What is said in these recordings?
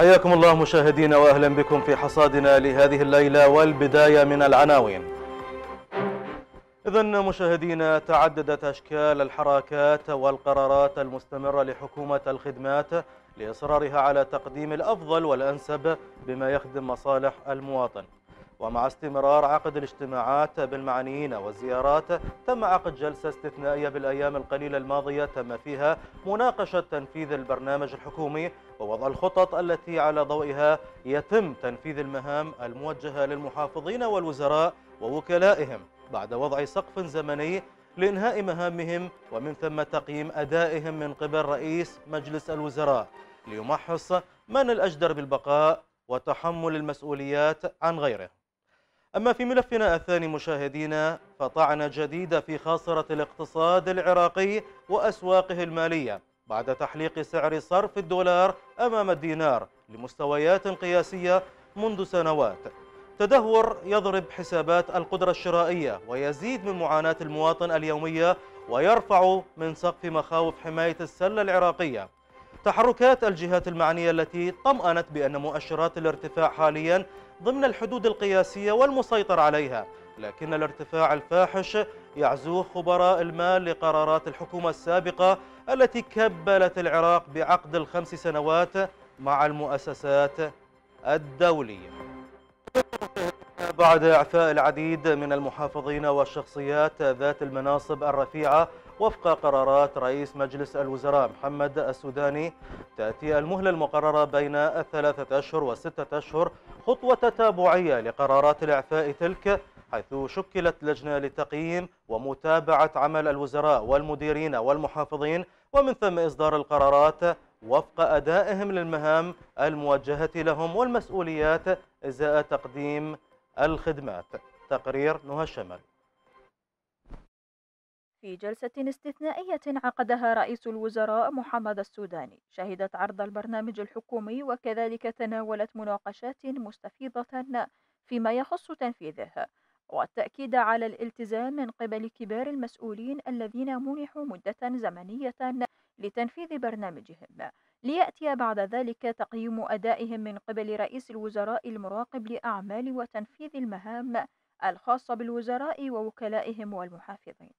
حياكم الله مشاهدينا واهلا بكم في حصادنا لهذه الليله والبدايه من العناوين. اذا مشاهدينا تعددت اشكال الحركات والقرارات المستمره لحكومه الخدمات لاصرارها على تقديم الافضل والانسب بما يخدم مصالح المواطن. ومع استمرار عقد الاجتماعات بالمعنيين والزيارات تم عقد جلسة استثنائية بالأيام القليلة الماضية تم فيها مناقشة تنفيذ البرنامج الحكومي ووضع الخطط التي على ضوئها يتم تنفيذ المهام الموجهة للمحافظين والوزراء ووكلائهم بعد وضع سقف زمني لإنهاء مهامهم ومن ثم تقييم أدائهم من قبل رئيس مجلس الوزراء ليمحص من الأجدر بالبقاء وتحمل المسؤوليات عن غيره أما في ملفنا الثاني مشاهدينا فطعنة جديدة في خاصرة الاقتصاد العراقي وأسواقه المالية بعد تحليق سعر صرف الدولار أمام الدينار لمستويات قياسية منذ سنوات تدهور يضرب حسابات القدرة الشرائية ويزيد من معاناة المواطن اليومية ويرفع من سقف مخاوف حماية السلة العراقية تحركات الجهات المعنية التي طمأنت بأن مؤشرات الارتفاع حاليا ضمن الحدود القياسية والمسيطر عليها لكن الارتفاع الفاحش يعزوه خبراء المال لقرارات الحكومة السابقة التي كبلت العراق بعقد الخمس سنوات مع المؤسسات الدولية بعد إعفاء العديد من المحافظين والشخصيات ذات المناصب الرفيعة وفق قرارات رئيس مجلس الوزراء محمد السوداني تأتي المهلة المقررة بين الثلاثة أشهر والستة أشهر خطوة تتابعية لقرارات الإعفاء تلك حيث شكلت لجنة لتقييم ومتابعة عمل الوزراء والمديرين والمحافظين ومن ثم إصدار القرارات وفق أدائهم للمهام الموجهة لهم والمسؤوليات إزاء تقديم الخدمات تقرير نهى الشمل في جلسة استثنائية عقدها رئيس الوزراء محمد السوداني شهدت عرض البرنامج الحكومي وكذلك تناولت مناقشات مستفيضة فيما يخص تنفيذه والتأكيد على الالتزام من قبل كبار المسؤولين الذين منحوا مدة زمنية لتنفيذ برنامجهم ليأتي بعد ذلك تقييم أدائهم من قبل رئيس الوزراء المراقب لأعمال وتنفيذ المهام الخاصة بالوزراء ووكلائهم والمحافظين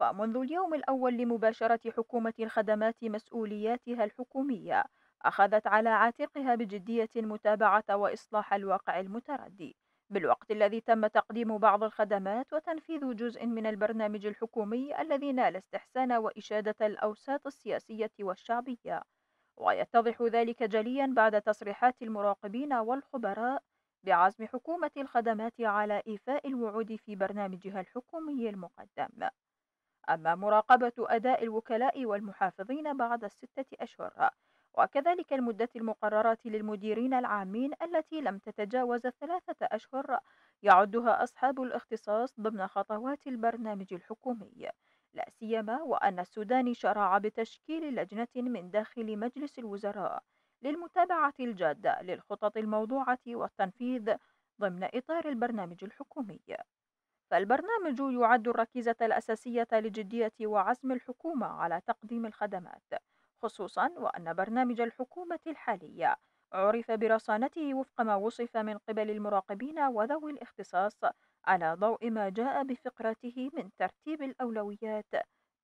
فمنذ اليوم الأول لمباشرة حكومة الخدمات مسؤولياتها الحكومية أخذت على عاتقها بجدية متابعة وإصلاح الواقع المتردي بالوقت الذي تم تقديم بعض الخدمات وتنفيذ جزء من البرنامج الحكومي الذي نال استحسان وإشادة الأوساط السياسية والشعبية ويتضح ذلك جليا بعد تصريحات المراقبين والخبراء بعزم حكومة الخدمات على إيفاء الوعود في برنامجها الحكومي المقدم أما مراقبة أداء الوكلاء والمحافظين بعد الستة أشهر وكذلك المدة المقررة للمديرين العامين التي لم تتجاوز ثلاثة أشهر يعدها أصحاب الاختصاص ضمن خطوات البرنامج الحكومي لا سيما وأن السودان شرع بتشكيل لجنة من داخل مجلس الوزراء للمتابعة الجادة للخطط الموضوعة والتنفيذ ضمن إطار البرنامج الحكومي فالبرنامج يعد الركيزة الأساسية لجدية وعزم الحكومة على تقديم الخدمات، خصوصًا وأن برنامج الحكومة الحالية عُرف برصانته وفق ما وُصف من قبل المراقبين وذوي الاختصاص على ضوء ما جاء بفقرته من ترتيب الأولويات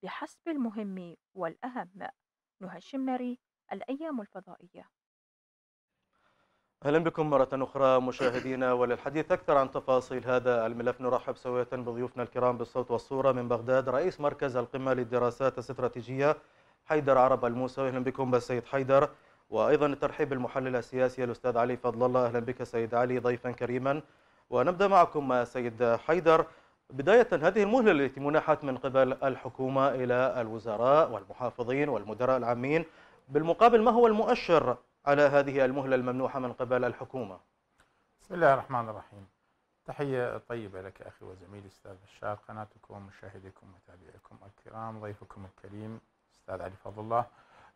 بحسب المهم والأهم. نهى الشمري الأيام الفضائية اهلا بكم مره اخرى مشاهدينا وللحديث اكثر عن تفاصيل هذا الملف نرحب سويه بضيوفنا الكرام بالصوت والصوره من بغداد رئيس مركز القمه للدراسات الاستراتيجيه حيدر عرب الموسى اهلا بكم بالسيد حيدر وايضا الترحيب بالمحلل السياسي الاستاذ علي فضل الله اهلا بك سيد علي ضيفا كريما ونبدا معكم سيد حيدر بدايه هذه المهله التي منحت من قبل الحكومه الى الوزراء والمحافظين والمدراء العامين بالمقابل ما هو المؤشر على هذه المهلة الممنوحة من قبل الحكومة بسم الله الرحمن الرحيم تحية طيبة لك أخي وزميلي أستاذ بشار قناتكم مشاهديكم ومتابعيكم الكرام ضيفكم الكريم أستاذ علي فضل الله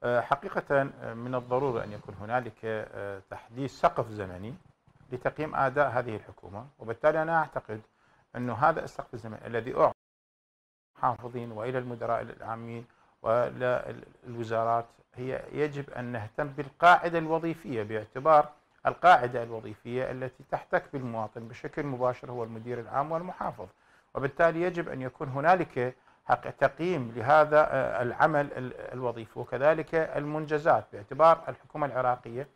آه، حقيقة آه، من الضروري أن يكون هنالك آه، تحديث سقف زمني لتقييم أداء هذه الحكومة وبالتالي أنا أعتقد أنه هذا السقف الزمني الذي أعطى حافظين وإلى المدراء العامين والى الوزارات هي يجب أن نهتم بالقاعدة الوظيفية باعتبار القاعدة الوظيفية التي تحتك بالمواطن بشكل مباشر هو المدير العام والمحافظ وبالتالي يجب أن يكون هنالك حق تقييم لهذا آه، العمل الوظيفي وكذلك المنجزات باعتبار الحكومة العراقية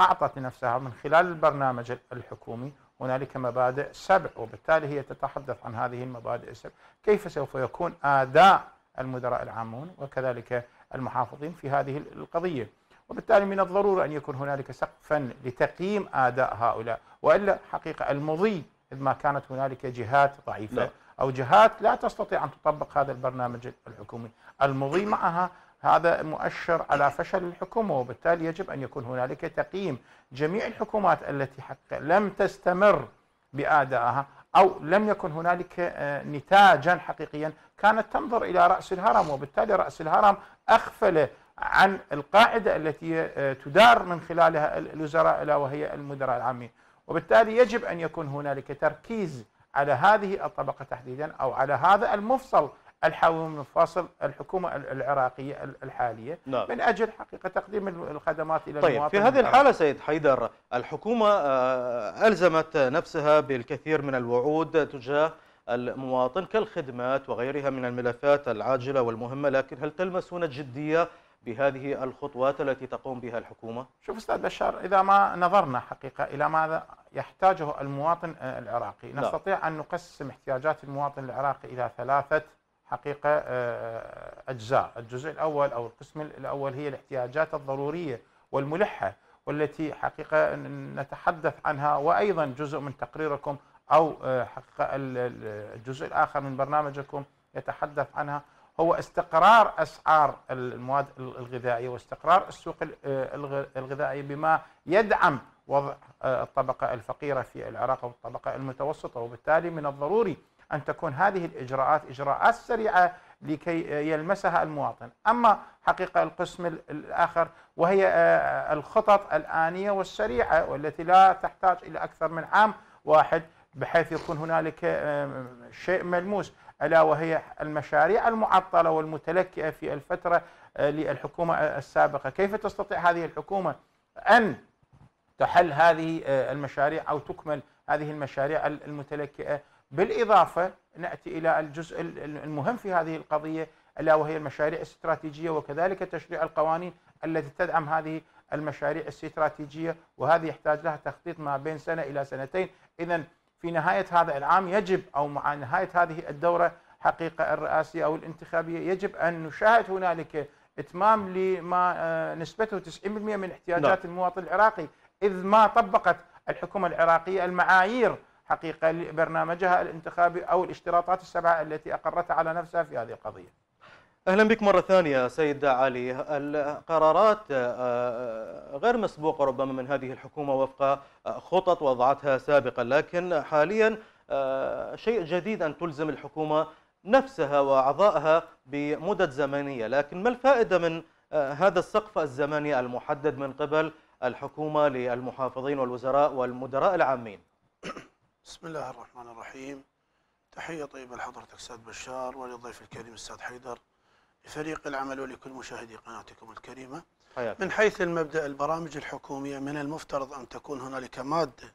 أعطت لنفسها من خلال البرنامج الحكومي هنالك مبادئ سبع وبالتالي هي تتحدث عن هذه المبادئ السبع كيف سوف يكون آداء المدراء العامون وكذلك المحافظين في هذه القضية وبالتالي من الضرورة أن يكون هنالك سقفا لتقييم أداء هؤلاء وإلا حقيقة المضي إذ ما كانت هنالك جهات ضعيفة لا. نعم. أو جهات لا تستطيع أن تطبق هذا البرنامج الحكومي المضي معها هذا مؤشر على فشل الحكومة وبالتالي يجب أن يكون هنالك تقييم جميع الحكومات التي حق لم تستمر بأدائها أو لم يكن هنالك آه، نتاجا حقيقيا كانت تنظر إلى رأس الهرم وبالتالي رأس الهرم أغفل عن القاعدة التي آه، تدار من خلالها الوزراء ألا وهي المدراء العامين وبالتالي يجب أن يكون هنالك تركيز على هذه الطبقة تحديدا أو على هذا المفصل الحاوي من الفاصل الحكومه العراقيه الحاليه نعم. من اجل حقيقه تقديم الخدمات الى طيب المواطن في هذه الحاله سيد حيدر الحكومه آه، الزمت نفسها بالكثير من الوعود تجاه المواطن كالخدمات وغيرها من الملفات العاجله والمهمه لكن هل تلمسون الجديه بهذه الخطوات التي تقوم بها الحكومه؟ شوف استاذ بشار اذا ما نظرنا حقيقه الى ماذا يحتاجه المواطن آه، العراقي نعم. نستطيع ان نقسم احتياجات المواطن العراقي الى ثلاثه حقيقة آه، آه، أجزاء الجزء الأول أو القسم الأول هي الاحتياجات الضرورية والملحة والتي حقيقة نتحدث عنها وأيضا جزء من تقريركم أو آه، حقيقة الجزء الآخر من برنامجكم يتحدث عنها هو استقرار أسعار المواد الغذائية واستقرار السوق الغذائي بما يدعم وضع الطبقة الفقيرة في العراق والطبقة المتوسطة وبالتالي من الضروري أن تكون هذه الإجراءات إجراءات سريعة لكي يلمسها المواطن أما حقيقة القسم الآخر وهي آه، آه، الخطط الآنية والسريعة والتي لا تحتاج إلى أكثر من عام واحد بحيث يكون هنالك آه، شيء ملموس ألا وهي المشاريع المعطلة والمتلكئة في الفترة للحكومة السابقة كيف تستطيع هذه الحكومة أن تحل هذه المشاريع أو تكمل هذه المشاريع المتلكئة بالإضافة نأتي إلى الجزء المهم في هذه القضية ألا وهي المشاريع الاستراتيجية وكذلك تشريع القوانين التي تدعم هذه المشاريع الاستراتيجية وهذه يحتاج لها تخطيط ما بين سنة إلى سنتين إذا في نهاية هذا العام يجب أو مع نهاية هذه الدورة حقيقة الرئاسية أو الانتخابية يجب أن نشاهد هنالك إتمام لما آه، نسبته 90% من احتياجات نعم. المواطن العراقي إذ ما طبقت الحكومة العراقية المعايير حقيقة لبرنامجها الانتخابي أو الاشتراطات السبعة التي أقرتها على نفسها في هذه القضية أهلا بك مرة ثانية سيد علي القرارات آه، آه، غير مسبوقة ربما من هذه الحكومة وفق آه، خطط وضعتها سابقا لكن حاليا شيء جديد أن تلزم الحكومة نفسها وأعضائها بمدد زمنية لكن ما الفائدة من هذا السقف الزمني المحدد من قبل الحكومة للمحافظين والوزراء والمدراء العامين بسم الله الرحمن الرحيم تحية طيبة لحضرتك أستاذ بشار وللضيف الكريم أستاذ حيدر لفريق العمل ولكل مشاهدي قناتكم الكريمة حياتي. من حيث المبدأ البرامج الحكومية من المفترض أن تكون هنالك مادة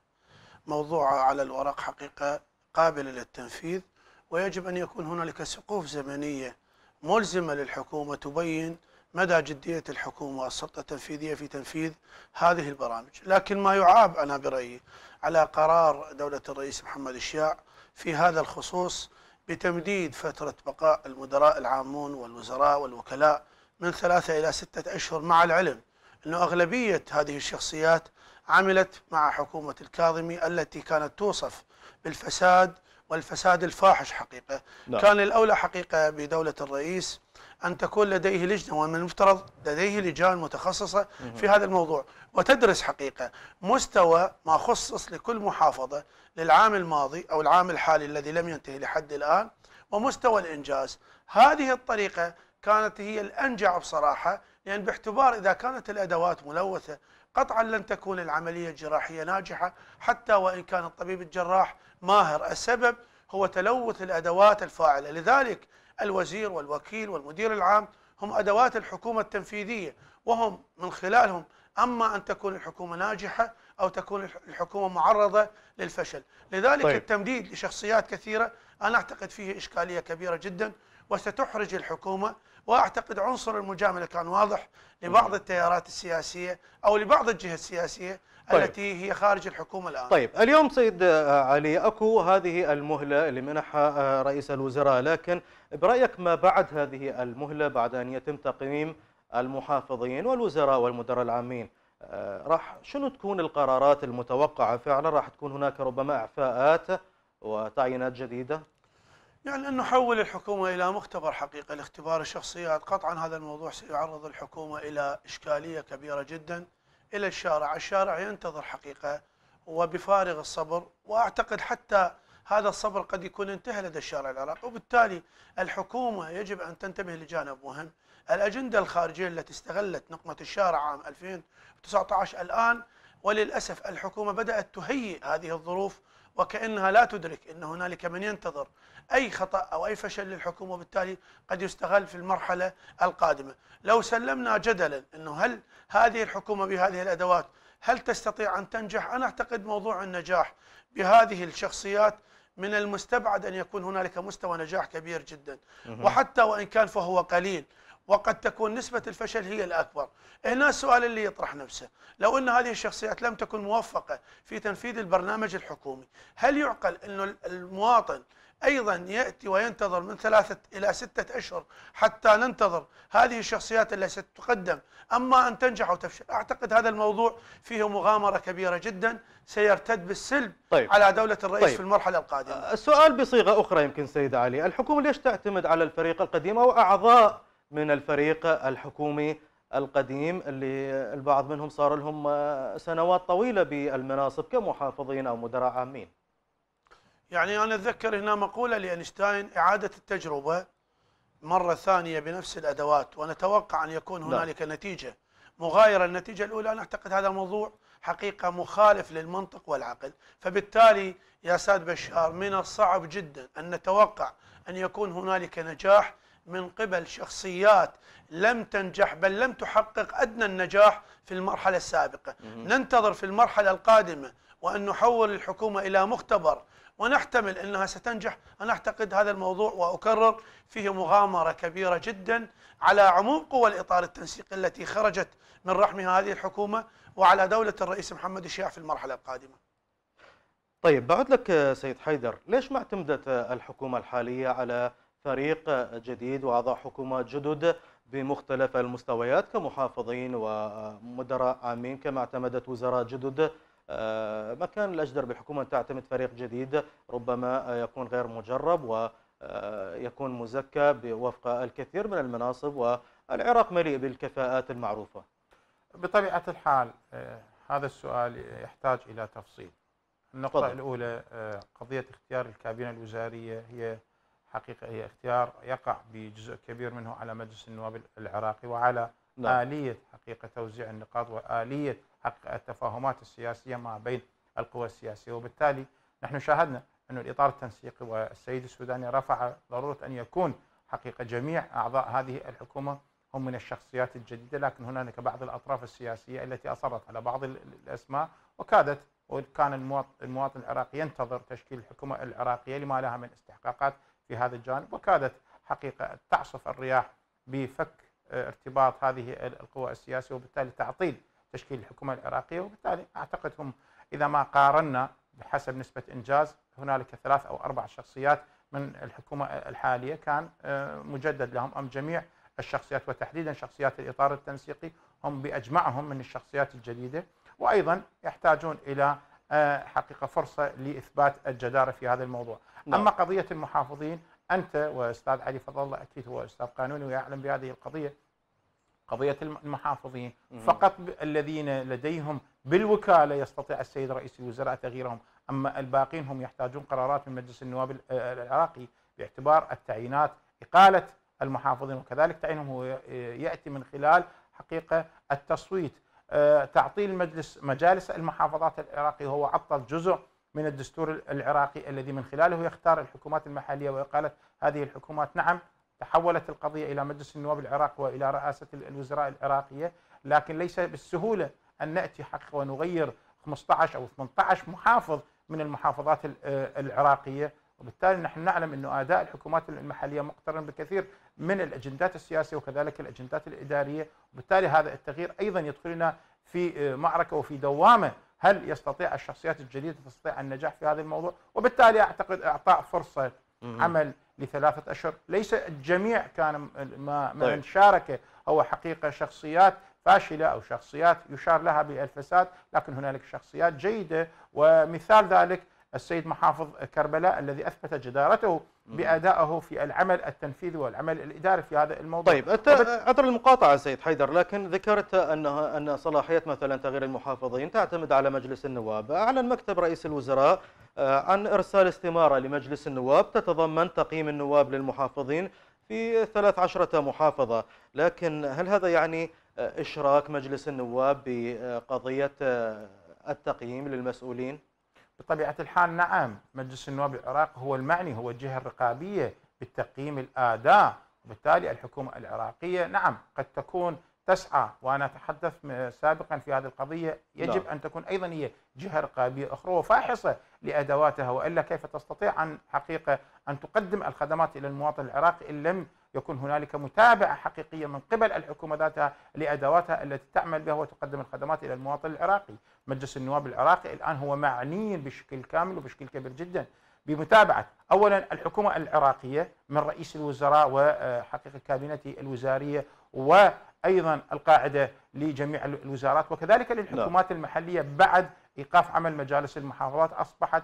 موضوعة على الورق حقيقة قابلة للتنفيذ ويجب أن يكون هنالك سقوف زمنية ملزمة للحكومة تبين مدى جدية الحكومة والسلطة التنفيذية في تنفيذ هذه البرامج لكن ما يعاب أنا برأيي على قرار دولة الرئيس محمد الشياع في هذا الخصوص بتمديد فترة بقاء المدراء العامون والوزراء والوكلاء من ثلاثة إلى ستة أشهر مع العلم أنه أغلبية هذه الشخصيات عملت مع حكومة الكاظمي التي كانت توصف بالفساد والفساد الفاحش حقيقة نعم. كان الأولى حقيقة بدولة الرئيس أن تكون لديه لجنة ومن المفترض لديه لجان متخصصة في هذا الموضوع وتدرس حقيقة مستوى ما خصص لكل محافظة للعام الماضي أو العام الحالي الذي لم ينتهي لحد الآن ومستوى الإنجاز هذه الطريقة كانت هي الأنجع بصراحة لأن باعتبار إذا كانت الأدوات ملوثة قطعا لن تكون العملية الجراحية ناجحة حتى وإن كان الطبيب الجراح ماهر السبب هو تلوث الأدوات الفاعلة لذلك الوزير والوكيل والمدير العام هم أدوات الحكومة التنفيذية وهم من خلالهم أما أن تكون الحكومة ناجحة أو تكون الحكومة معرضة للفشل لذلك طيب. التمديد لشخصيات كثيرة أنا أعتقد فيه إشكالية كبيرة جدا وستحرج الحكومة واعتقد عنصر المجامله كان واضح لبعض التيارات السياسيه او لبعض الجهه السياسيه طيب. التي هي خارج الحكومه الان. طيب اليوم سيد علي اكو هذه المهله اللي منحها آه، رئيس الوزراء لكن برايك ما بعد هذه المهله بعد ان يتم تقييم المحافظين والوزراء والمدراء العامين آه، راح شنو تكون القرارات المتوقعه فعلا راح تكون هناك ربما اعفاءات وتعيينات جديده؟ يعني أن نحول الحكومة إلى مختبر حقيقة لاختبار الشخصيات قطعا هذا الموضوع سيعرض الحكومة إلى إشكالية كبيرة جدا إلى الشارع الشارع ينتظر حقيقة وبفارغ الصبر وأعتقد حتى هذا الصبر قد يكون انتهى لدى الشارع العراقي وبالتالي الحكومة يجب أن تنتبه لجانب مهم الأجندة الخارجية التي استغلت نقمة الشارع عام 2019 الآن وللأسف الحكومة بدأت تهيئ هذه الظروف وكأنها لا تدرك أن هنالك من ينتظر أي خطأ أو أي فشل للحكومة وبالتالي قد يستغل في المرحلة القادمة لو سلمنا جدلا أنه هل هذه الحكومة بهذه الأدوات هل تستطيع أن تنجح أنا أعتقد موضوع النجاح بهذه الشخصيات من المستبعد أن يكون هنالك مستوى نجاح كبير جدا وحتى وإن كان فهو قليل وقد تكون نسبة الفشل هي الأكبر هنا السؤال اللي يطرح نفسه لو أن هذه الشخصيات لم تكن موفقة في تنفيذ البرنامج الحكومي هل يعقل أن المواطن أيضا يأتي وينتظر من ثلاثة إلى ستة أشهر حتى ننتظر هذه الشخصيات التي ستقدم أما أن تنجح أو تفشل أعتقد هذا الموضوع فيه مغامرة كبيرة جدا سيرتد بالسلب طيب. على دولة الرئيس طيب. في المرحلة القادمة السؤال بصيغة أخرى يمكن سيد علي الحكومة ليش تعتمد على الفريق القديم أو أعضاء من الفريق الحكومي القديم اللي البعض منهم صار لهم سنوات طويله بالمناصب كمحافظين او مدراء عامين. يعني انا اتذكر هنا مقوله لاينشتاين اعاده التجربه مره ثانيه بنفس الادوات ونتوقع ان يكون نعم. هنالك نتيجه مغايره النتيجه الاولى انا اعتقد هذا موضوع حقيقه مخالف للمنطق والعقل، فبالتالي يا ساد بشار من الصعب جدا ان نتوقع ان يكون هنالك نجاح من قبل شخصيات لم تنجح بل لم تحقق أدنى النجاح في المرحلة السابقة ننتظر في المرحلة القادمة وأن نحول الحكومة إلى مختبر ونحتمل أنها ستنجح أنا أعتقد هذا الموضوع وأكرر فيه مغامرة كبيرة جدا على عموم قوى الإطار التنسيقي التي خرجت من رحمها هذه الحكومة وعلى دولة الرئيس محمد الشيع في المرحلة القادمة طيب بعد لك سيد حيدر ليش ما اعتمدت الحكومة الحالية على فريق جديد وأعضاء حكومة جدد بمختلف المستويات كمحافظين ومدراء عامين كما اعتمدت وزراء جدد آه، ما كان الأجدر بالحكومة أن تعتمد فريق جديد ربما يكون غير مجرب ويكون آه، مزكى وفق الكثير من المناصب والعراق مليء بالكفاءات المعروفة بطبيعة الحال آه، هذا السؤال يحتاج إلى تفصيل النقطة فضل. الأولى قضية اختيار الكابينة الوزارية هي حقيقة هي اختيار يقع بجزء كبير منه على مجلس النواب العراقي وعلى نعم. آلية حقيقة توزيع النقاط وآلية حقيقة التفاهمات السياسية ما بين القوى السياسية وبالتالي نحن شاهدنا أن الإطار التنسيقي والسيد السوداني رفع ضرورة أن يكون حقيقة جميع أعضاء هذه الحكومة هم من الشخصيات الجديدة لكن هنالك بعض الأطراف السياسية التي أصرت على بعض الأسماء وكادت وكان المواطن العراقي ينتظر تشكيل الحكومة العراقية لما لها من استحقاقات في هذا الجانب وكادت حقيقة تعصف الرياح بفك آه، ارتباط هذه القوى السياسية وبالتالي تعطيل تشكيل الحكومة العراقية وبالتالي أعتقد هم إذا ما قارنا بحسب نسبة إنجاز هنالك ثلاث أو أربع شخصيات من الحكومة الحالية كان آه، مجدد لهم أم جميع الشخصيات وتحديدا شخصيات الإطار التنسيقي هم بأجمعهم من الشخصيات الجديدة وأيضا يحتاجون إلى آه، حقيقة فرصة لإثبات الجدارة في هذا الموضوع لا. نعم. أما قضية المحافظين أنت وأستاذ علي فضل الله أكيد هو أستاذ قانوني ويعلم بهذه القضية قضية المحافظين مم. فقط الذين لديهم بالوكالة يستطيع السيد رئيس الوزراء تغييرهم أما الباقين هم يحتاجون قرارات من مجلس النواب آه، العراقي باعتبار التعيينات إقالة المحافظين وكذلك تعيينهم هو آه، يأتي من خلال حقيقة التصويت آه، تعطيل مجلس مجالس المحافظات العراقي هو عطل جزء من الدستور العراقي الذي من خلاله يختار الحكومات المحليه واقاله هذه الحكومات، نعم تحولت القضيه الى مجلس النواب العراق والى رئاسه الوزراء العراقيه، لكن ليس بالسهوله ان ناتي حقيقه ونغير 15 او 18 محافظ من المحافظات آه، العراقيه وبالتالي نحن نعلم أنه أداء الحكومات المحلية مقترن بكثير من الأجندات السياسية وكذلك الأجندات الإدارية وبالتالي هذا التغيير أيضا يدخلنا في آه، معركة وفي دوامة هل يستطيع الشخصيات الجديدة تستطيع النجاح في هذا الموضوع وبالتالي أعتقد إعطاء فرصة عمل لثلاثة أشهر ليس الجميع كان ما من طيب. شارك هو حقيقة شخصيات فاشلة أو شخصيات يشار لها بالفساد لكن هنالك شخصيات جيدة ومثال ذلك السيد محافظ كربلاء الذي اثبت جدارته بادائه في العمل التنفيذي والعمل الاداري في هذا الموضوع. طيب أت... عذر المقاطعه سيد حيدر لكن ذكرت انها ان صلاحيه مثلا تغيير المحافظين تعتمد على مجلس النواب، اعلن مكتب رئيس الوزراء آه، عن ارسال استماره لمجلس النواب تتضمن تقييم النواب للمحافظين في 13 محافظه، لكن هل هذا يعني آه، اشراك مجلس النواب بقضيه آه، التقييم للمسؤولين؟ بطبيعة الحال نعم مجلس النواب العراق هو المعني هو الجهة الرقابية بالتقييم الأداء وبالتالي الحكومة العراقية نعم قد تكون تسعى وأنا أتحدث سابقا في هذه القضية يجب لا. نعم. أن تكون أيضا هي جهة رقابية أخرى وفاحصة لأدواتها وإلا كيف تستطيع أن حقيقة أن تقدم الخدمات إلى المواطن العراقي إن لم يكون هنالك متابعه حقيقيه من قبل الحكومه ذاتها لادواتها التي تعمل بها وتقدم الخدمات الى المواطن العراقي، مجلس النواب العراقي الان هو معني بشكل كامل وبشكل كبير جدا بمتابعه اولا الحكومه العراقيه من رئيس الوزراء وحقيقه كابينته الوزاريه وايضا القاعده لجميع الوزارات وكذلك للحكومات لا. نعم. المحليه بعد ايقاف عمل مجالس المحافظات اصبحت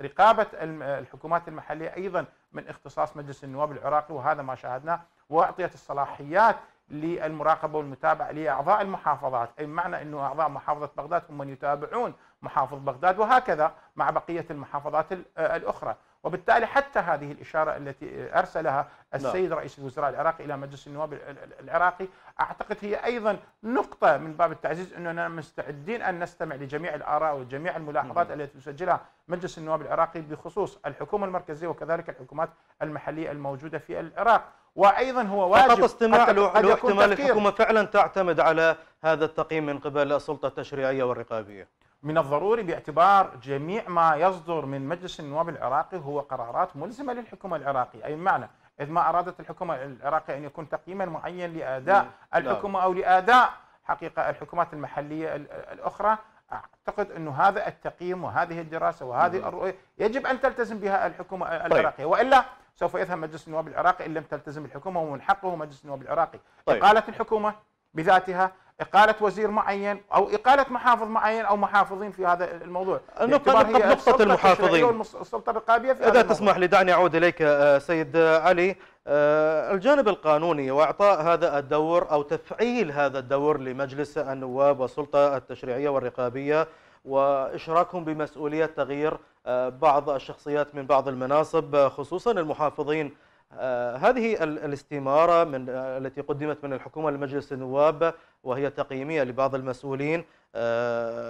رقابه الحكومات المحليه ايضا من اختصاص مجلس النواب العراقي وهذا ما شاهدناه واعطيت الصلاحيات للمراقبه والمتابعه لاعضاء المحافظات، اي بمعنى انه اعضاء محافظه بغداد هم من يتابعون محافظ بغداد وهكذا مع بقيه المحافظات آه، الاخرى، وبالتالي حتى هذه الاشاره التي ارسلها نعم. السيد لا. رئيس الوزراء العراقي الى مجلس النواب العراقي اعتقد هي ايضا نقطه من باب التعزيز اننا مستعدين ان نستمع لجميع الاراء وجميع الملاحظات م. نعم. التي تسجلها مجلس النواب العراقي بخصوص الحكومه المركزيه وكذلك الحكومات المحليه الموجوده في العراق. وايضا هو واجب فقط استماع له, احتمال الحكومه فعلا تعتمد على هذا التقييم من قبل السلطه التشريعيه والرقابيه من الضروري باعتبار جميع ما يصدر من مجلس النواب العراقي هو قرارات ملزمه للحكومه العراقيه اي بمعنى اذ ما ارادت الحكومه العراقيه ان يكون تقييما معين لاداء نعم. الحكومه او لاداء حقيقه الحكومات المحليه الاخرى اعتقد انه هذا التقييم وهذه الدراسه وهذه نعم. الرؤيه يجب ان تلتزم بها الحكومه طيب. العراقيه والا سوف يذهب مجلس النواب العراقي ان لم تلتزم الحكومه ومن حقه مجلس النواب العراقي طيب. اقاله الحكومه بذاتها اقاله وزير معين او اقاله محافظ معين او محافظين في هذا الموضوع النقطه نقطه المحافظين السلطه الرقابيه في اذا تسمح لي دعني اعود اليك آه، سيد آه، علي آه، الجانب القانوني واعطاء هذا الدور او تفعيل هذا الدور لمجلس النواب والسلطه التشريعيه والرقابيه وإشراكهم بمسؤولية تغيير آه، بعض الشخصيات من بعض المناصب آه، خصوصا المحافظين آه، هذه الاستمارة من التي قدمت من الحكومة لمجلس النواب وهي تقييمية لبعض المسؤولين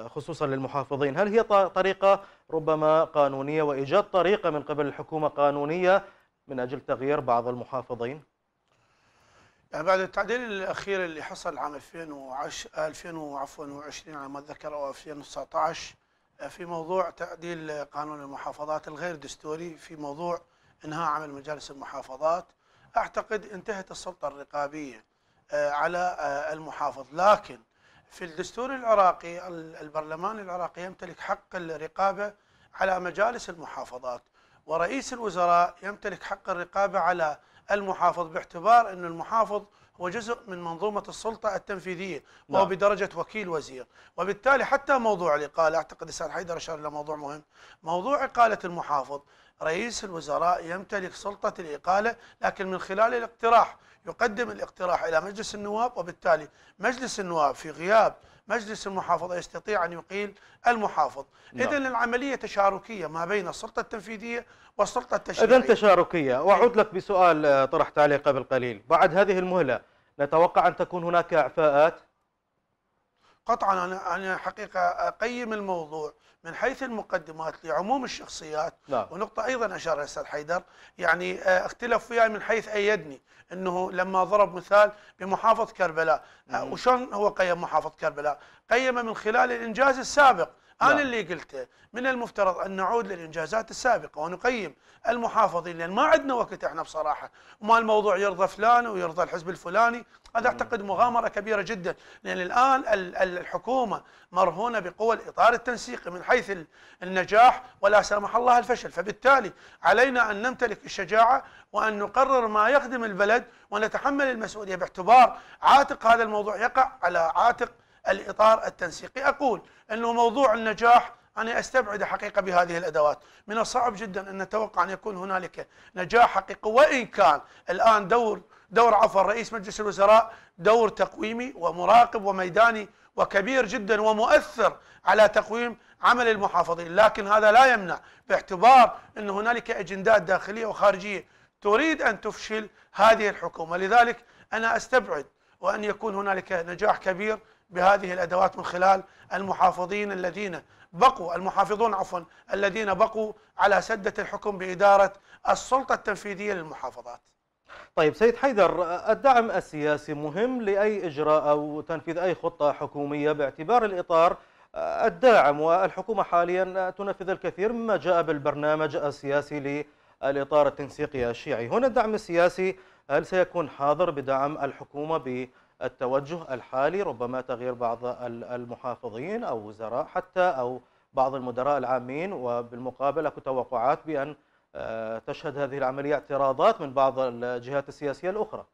خصوصا للمحافظين هل هي طريقة ربما قانونية وإيجاد طريقة من قبل الحكومة قانونية من أجل تغيير بعض المحافظين؟ يعني بعد التعديل الاخير اللي حصل عام 2010 2020 على ما اتذكر او 2019 في موضوع تعديل قانون المحافظات الغير دستوري في موضوع انهاء عمل مجالس المحافظات اعتقد انتهت السلطه الرقابيه آه، على آه، المحافظ لكن في الدستور العراقي البرلمان العراقي يمتلك حق الرقابه على مجالس المحافظات ورئيس الوزراء يمتلك حق الرقابه على المحافظ باعتبار أن المحافظ هو جزء من منظومة السلطة التنفيذية نعم. وهو بدرجة وكيل وزير وبالتالي حتى موضوع الإقالة أعتقد السيد حيدر أشار إلى موضوع مهم موضوع إقالة المحافظ رئيس الوزراء يمتلك سلطة الإقالة لكن من خلال الاقتراح يقدم الاقتراح إلى مجلس النواب وبالتالي مجلس النواب في غياب مجلس المحافظة يستطيع أن يقيل المحافظ نعم. إذا العملية تشاركية ما بين السلطة التنفيذية والسلطة التشريعية إذا تشاركية وأعود لك بسؤال آه، طرحت عليه قبل قليل بعد هذه المهلة نتوقع أن تكون هناك إعفاءات قطعا انا انا حقيقه اقيم الموضوع من حيث المقدمات لعموم الشخصيات لا. نعم. ونقطه ايضا اشار الاستاذ حيدر يعني آه، اختلف وياي من حيث ايدني انه لما ضرب مثال بمحافظ كربلاء آه، وشلون هو قيم محافظ كربلاء؟ قيم من خلال الانجاز السابق انا اللي قلته من المفترض ان نعود للانجازات السابقه ونقيم المحافظين لان ما عندنا وقت احنا بصراحه وما الموضوع يرضى فلان ويرضى الحزب الفلاني هذا اعتقد مغامره كبيره جدا لان الان الحكومه مرهونه بقوى الاطار التنسيقي من حيث النجاح ولا سمح الله الفشل فبالتالي علينا ان نمتلك الشجاعه وان نقرر ما يخدم البلد ونتحمل المسؤوليه باعتبار عاتق هذا الموضوع يقع على عاتق الإطار التنسيقي أقول أنه موضوع النجاح أنا أستبعد حقيقة بهذه الأدوات من الصعب جدا أن نتوقع أن يكون هنالك نجاح حقيقي وإن كان الآن دور دور عفوا رئيس مجلس الوزراء دور تقويمي ومراقب وميداني وكبير جدا ومؤثر على تقويم عمل المحافظين لكن هذا لا يمنع باعتبار أن هنالك أجندات داخلية وخارجية تريد أن تفشل هذه الحكومة لذلك أنا أستبعد وأن يكون هنالك نجاح كبير بهذه الادوات من خلال المحافظين الذين بقوا المحافظون عفوا الذين بقوا على سده الحكم باداره السلطه التنفيذيه للمحافظات. طيب سيد حيدر الدعم السياسي مهم لاي اجراء او تنفيذ اي خطه حكوميه باعتبار الاطار الداعم والحكومه حاليا تنفذ الكثير مما جاء بالبرنامج السياسي للاطار التنسيقي الشيعي، هنا الدعم السياسي هل سيكون حاضر بدعم الحكومه التوجه الحالي ربما تغيير بعض المحافظين أو وزراء حتى أو بعض المدراء العامين وبالمقابل أكو توقعات بأن آه، تشهد هذه العملية اعتراضات من بعض الجهات السياسية الأخرى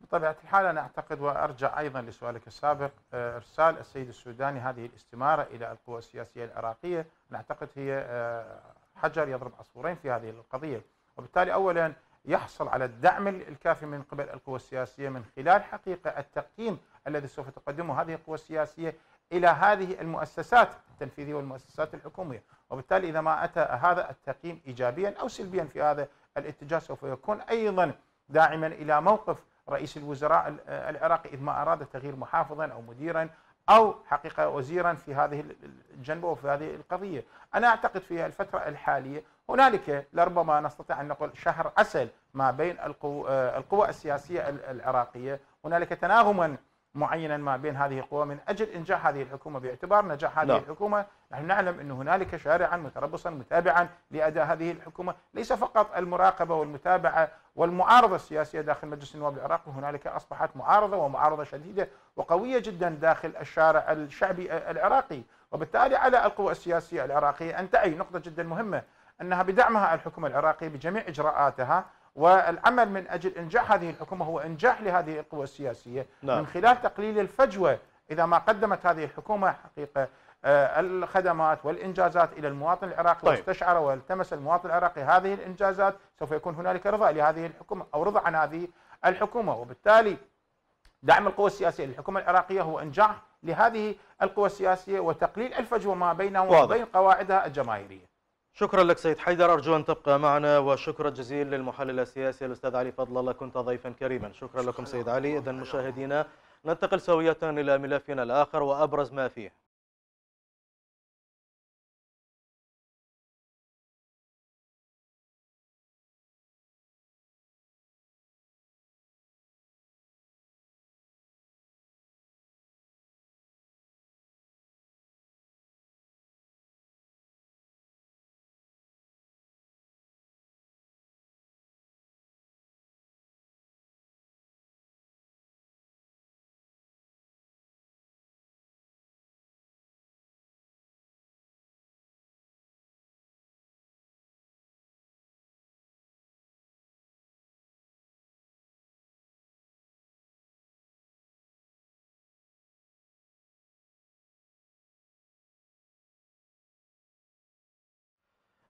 بطبيعة الحال أنا أعتقد وأرجع أيضا لسؤالك السابق آه، إرسال السيد السوداني هذه الاستمارة إلى القوى السياسية العراقية نعتقد أعتقد هي آه، حجر يضرب عصفورين في هذه القضية وبالتالي أولا يحصل على الدعم الكافي من قبل القوى السياسيه من خلال حقيقه التقييم الذي سوف تقدمه هذه القوى السياسيه الى هذه المؤسسات التنفيذيه والمؤسسات الحكوميه، وبالتالي اذا ما اتى هذا التقييم ايجابيا او سلبيا في هذا الاتجاه سوف يكون ايضا داعما الى موقف رئيس الوزراء العراقي اذ ما اراد تغيير محافظا او مديرا أو حقيقة وزيرا في هذه الجنبة وفي هذه القضية أنا أعتقد في الفترة الحالية هنالك لربما نستطيع أن نقول شهر عسل ما بين آه، القوى السياسية العراقية هنالك تناغما معينا ما بين هذه القوى من اجل انجاح هذه الحكومه باعتبار نجاح هذه لا. نعم. الحكومه نحن نعلم ان هنالك شارعا متربصا متابعا لاداء هذه الحكومه ليس فقط المراقبه والمتابعه والمعارضه السياسيه داخل مجلس النواب العراقي هنالك اصبحت معارضه ومعارضه شديده وقويه جدا داخل الشارع الشعبي العراقي وبالتالي على القوى السياسيه العراقيه ان تعي نقطه جدا مهمه انها بدعمها الحكومه العراقيه بجميع اجراءاتها والعمل من أجل إنجاح هذه الحكومة هو إنجاح لهذه القوى السياسية نعم. من خلال تقليل الفجوة إذا ما قدمت هذه الحكومة حقيقة آه، الخدمات والانجازات الى المواطن العراقي طيب. واستشعر والتمس المواطن العراقي هذه الانجازات سوف يكون هنالك رضا لهذه الحكومه او رضا عن هذه الحكومه وبالتالي دعم القوى السياسيه للحكومه العراقيه هو انجاح لهذه القوى السياسيه وتقليل الفجوه ما بينها وبين قواعدها الجماهيريه. شكرا لك سيد حيدر أرجو أن تبقى معنا وشكرا جزيلا للمحلل السياسي الأستاذ علي فضل الله كنت ضيفا كريما شكرا, شكرا لكم سيد علي إذا مشاهدينا ننتقل سوية إلى ملفنا الآخر وأبرز ما فيه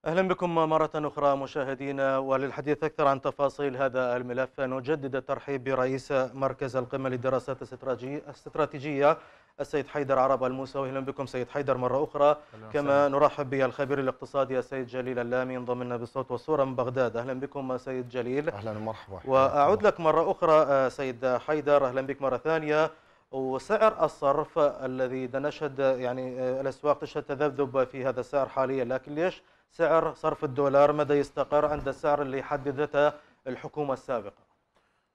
أهلا بكم مرة أخرى مشاهدينا وللحديث أكثر عن تفاصيل هذا الملف نجدد الترحيب برئيس مركز القمة للدراسات الاستراتيجية السيد حيدر عرب الموسوي أهلا بكم سيد حيدر مرة أخرى كما نرحب بالخبير الاقتصادي السيد جليل اللامي ينضم لنا بالصوت والصورة من بغداد أهلا بكم سيد جليل أهلا ومرحبا وأعود لك مرة أخرى سيد حيدر أهلا بك مرة ثانية وسعر الصرف الذي نشهد يعني الأسواق تشهد تذبذب في هذا السعر حاليا لكن ليش سعر صرف الدولار مدى يستقر عند السعر اللي حددته الحكومة السابقة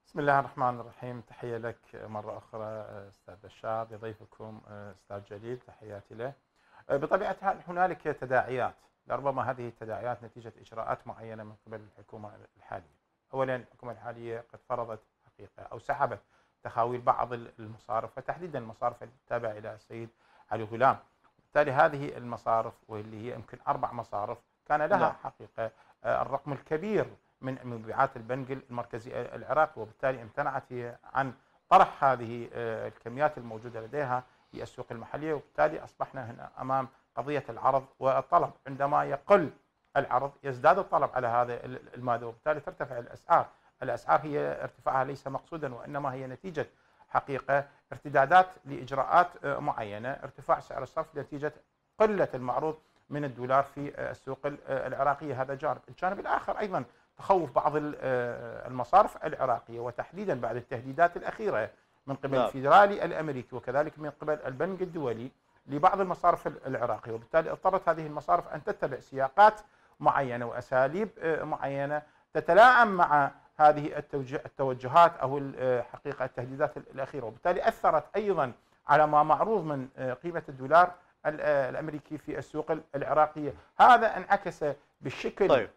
بسم الله الرحمن الرحيم تحية لك مرة أخرى أستاذ بشار لضيفكم أه، أستاذ جليل تحياتي له أه، بطبيعة الحال هنالك تداعيات لربما هذه التداعيات نتيجة إجراءات معينة من قبل الحكومة الحالية أولا الحكومة الحالية قد فرضت حقيقة أو سحبت تخاويل بعض المصارف وتحديدا المصارف التابعة إلى السيد علي غلام بالتالي هذه المصارف واللي هي يمكن أربع مصارف كان لها لا. نعم. حقيقة آه، الرقم الكبير من مبيعات البنك المركزي آه، العراقي وبالتالي امتنعت هي عن طرح هذه آه، الكميات الموجودة لديها في السوق المحلية وبالتالي أصبحنا هنا أمام قضية العرض والطلب عندما يقل العرض يزداد الطلب على هذا المادة وبالتالي ترتفع الأسعار الأسعار هي ارتفاعها ليس مقصودا وإنما هي نتيجة حقيقة ارتدادات لإجراءات معينة ارتفاع سعر الصرف نتيجة قلة المعروض من الدولار في آه، السوق آه، العراقية هذا جانب الجانب الآخر أيضا تخوف بعض آه، المصارف العراقية وتحديدا بعد التهديدات الأخيرة من قبل نعم. الفيدرالي الأمريكي وكذلك من قبل البنك الدولي لبعض المصارف العراقية وبالتالي اضطرت هذه المصارف أن تتبع سياقات معينة وأساليب معينة تتلائم مع هذه التوجهات أو حقيقة التهديدات الأخيرة وبالتالي أثرت أيضا على ما معروض من قيمة الدولار آه، الامريكي في السوق العراقيه، هذا انعكس بالشكل طيب.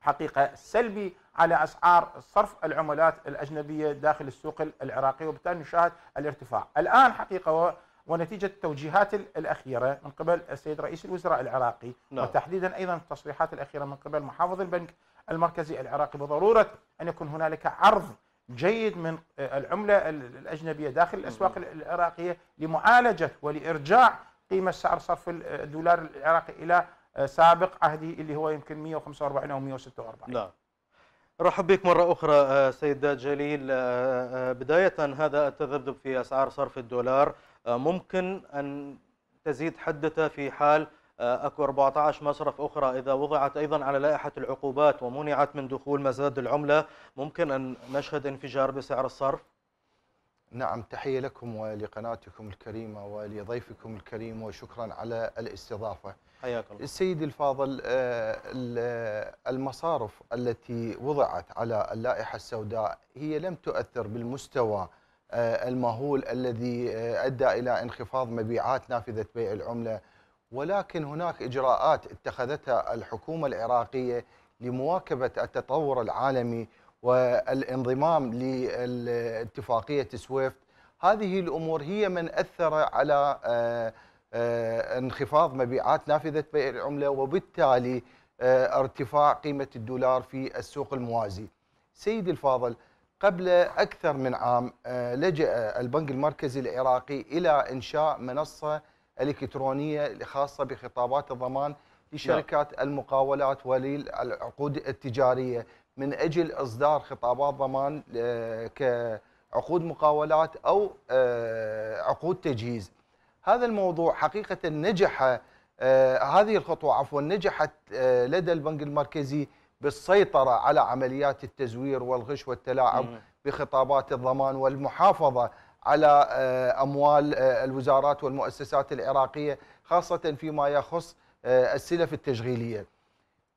حقيقه سلبي على اسعار صرف العملات الاجنبيه داخل السوق العراقي وبالتالي نشاهد الارتفاع، الان حقيقه ونتيجة التوجيهات الأخيرة من قبل السيد رئيس الوزراء العراقي نعم. وتحديدا أيضا التصريحات الأخيرة من قبل محافظ البنك المركزي العراقي بضرورة أن يكون هنالك عرض جيد من آه، العملة الأجنبية داخل الأسواق العراقية لمعالجة ولإرجاع قيمه سعر صرف الدولار العراقي الى آه، سابق عهده اللي هو يمكن 145 او 146 نعم رحب بك مرة أخرى آه، سيد جليل آه، بداية هذا التذبذب في أسعار صرف الدولار ممكن أن تزيد حدته في حال أكو 14 مصرف أخرى إذا وضعت أيضا على لائحة العقوبات ومنعت من دخول مزاد العملة ممكن أن نشهد انفجار بسعر الصرف نعم تحية لكم ولقناتكم الكريمة ولضيفكم الكريم وشكرا على الاستضافة حياك الله السيد الفاضل آه، آه، المصارف التي وضعت على اللائحة السوداء هي لم تؤثر بالمستوى آه، المهول الذي أدى إلى انخفاض مبيعات نافذة بيع العملة ولكن هناك إجراءات اتخذتها الحكومة العراقية لمواكبة التطور العالمي والانضمام لاتفاقية سويفت هذه الأمور هي من أثر على آه، آه، انخفاض مبيعات نافذة بيع العملة وبالتالي آه، ارتفاع قيمة الدولار في السوق الموازي سيد الفاضل قبل أكثر من عام لجأ البنك المركزي العراقي إلى إنشاء منصة إلكترونية خاصة بخطابات الضمان نعم. لشركات المقاولات وللعقود التجارية من اجل اصدار خطابات ضمان آه، كعقود مقاولات او آه، عقود تجهيز. هذا الموضوع حقيقه نجح آه، هذه الخطوه عفوا نجحت لدى البنك المركزي بالسيطره على عمليات التزوير والغش والتلاعب بخطابات الضمان والمحافظه على اموال الوزارات والمؤسسات العراقيه خاصه فيما يخص السلف التشغيليه.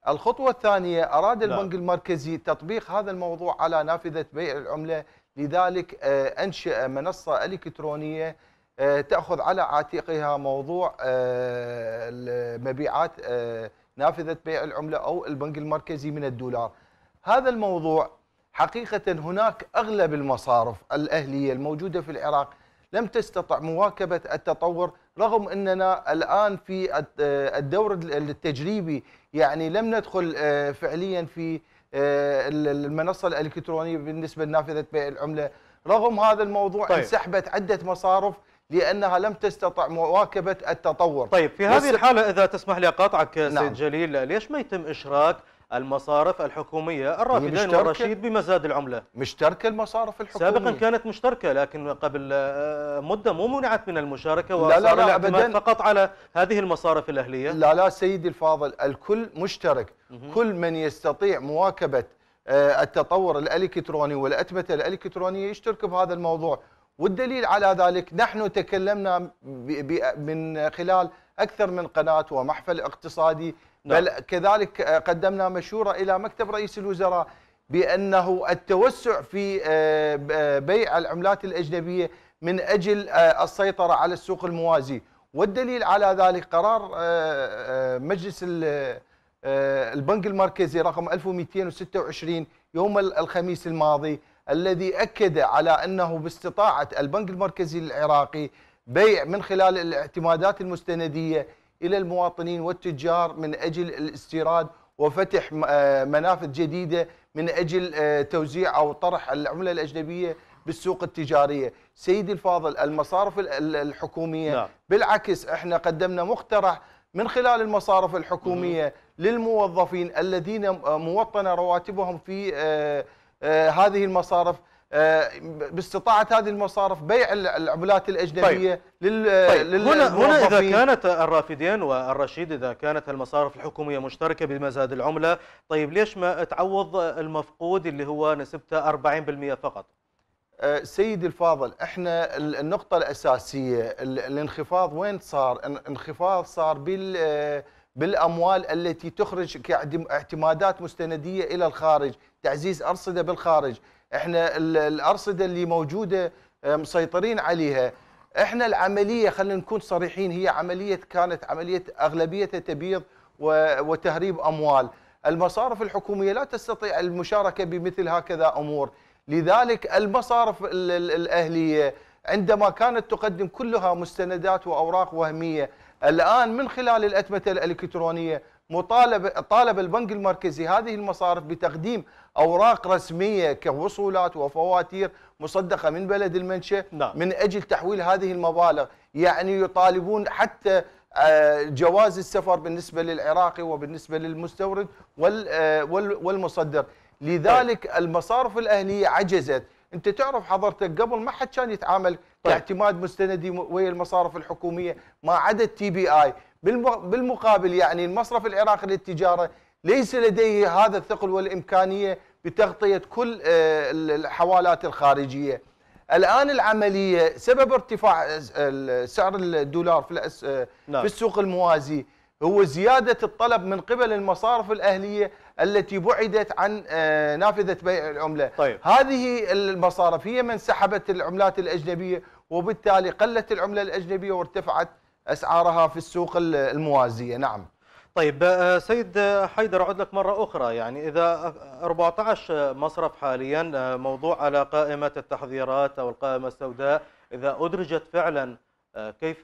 الخطوة الثانية أراد البنك المركزي تطبيق هذا الموضوع على نافذة بيع العملة لذلك آه، أنشأ منصة إلكترونية آه، تأخذ على عاتقها موضوع آه، مبيعات نافذة بيع العملة أو البنك المركزي من الدولار هذا الموضوع حقيقة هناك أغلب المصارف الأهلية الموجودة في العراق لم تستطع مواكبة التطور رغم أننا الآن في الدور التجريبي يعني لم ندخل آه، فعليا في آه، المنصة الإلكترونية بالنسبة لنافذة بيع العملة رغم هذا الموضوع طيب. انسحبت عدة مصارف لأنها لم تستطع مواكبة التطور طيب في هذه الحالة إذا تسمح لي أقاطعك نعم. جليل ليش ما يتم إشراك المصارف الحكومية يعني الرافدين والرشيد بمزاد العملة مشتركة المصارف الحكومية سابقا كانت مشتركة لكن قبل آه، مدة مو منعت من المشاركة لا لا لا لا فقط على هذه المصارف الأهلية لا لا سيدي الفاضل الكل مشترك كل من يستطيع مواكبة آه، التطور الالكتروني والاتمته الالكترونيه يشترك بهذا الموضوع والدليل على ذلك نحن تكلمنا من خلال اكثر من قناه ومحفل اقتصادي نعم. بل كذلك قدمنا مشورة إلى مكتب رئيس الوزراء بأنه التوسع في آه، آه، بيع العملات الأجنبية من أجل آه، السيطرة على السوق الموازي والدليل على ذلك قرار مجلس البنك المركزي رقم 1226 يوم الخميس الماضي الذي أكد على أنه باستطاعة البنك المركزي العراقي بيع من خلال الاعتمادات المستندية إلى المواطنين والتجار من أجل الاستيراد وفتح آه، منافذ جديدة من أجل آه، توزيع أو طرح العملة الأجنبية بالسوق التجارية سيدي الفاضل المصارف الحكومية نعم. بالعكس احنا قدمنا مقترح من خلال المصارف الحكومية للموظفين الذين آه، موطنة رواتبهم في هذه المصارف آه، باستطاعه هذه المصارف بيع العملات الاجنبيه طيب. لل طيب. هنا هنا اذا كانت الرافدين والرشيد اذا كانت المصارف الحكوميه مشتركه بمزاد العمله طيب ليش ما تعوض المفقود اللي هو نسبته 40% فقط آه، سيدي الفاضل احنا النقطه الاساسيه الانخفاض وين صار انخفاض صار بال آه، بالاموال التي تخرج كاعتمادات مستنديه الى الخارج تعزيز ارصده بالخارج احنا الارصده اللي موجوده مسيطرين عليها احنا العمليه خلينا نكون صريحين هي عمليه كانت عمليه اغلبيتها تبييض وتهريب اموال المصارف الحكوميه لا تستطيع المشاركه بمثل هكذا امور لذلك المصارف الاهليه عندما كانت تقدم كلها مستندات واوراق وهميه الان من خلال الاتمته الالكترونيه مطالب طالب البنك المركزي هذه المصارف بتقديم اوراق رسميه كوصولات وفواتير مصدقه من بلد المنشا نعم. من اجل تحويل هذه المبالغ يعني يطالبون حتى آه، جواز السفر بالنسبه للعراقي وبالنسبه للمستورد آه، والمصدر لذلك طيب. المصارف الاهليه عجزت انت تعرف حضرتك قبل ما حد كان يتعامل طيب. كاعتماد مستندي ويا المصارف الحكوميه ما عدا التي بي اي بالمقابل يعني المصرف العراقي للتجارة ليس لديه هذا الثقل والإمكانية بتغطية كل آه، الحوالات الخارجية الآن العملية سبب ارتفاع آه، سعر الدولار في آه، نعم. في السوق الموازي هو زيادة الطلب من قبل المصارف الأهلية التي بعدت عن نافذة بيع العملة طيب. هذه المصارف هي من سحبت العملات الأجنبية وبالتالي قلت العملة الأجنبية وارتفعت اسعارها في السوق الموازيه نعم طيب آه، سيد آه، حيدر اعود لك مره اخرى يعني اذا 14 مصرف حاليا آه، موضوع على قائمه التحذيرات او القائمه السوداء اذا ادرجت فعلا كيف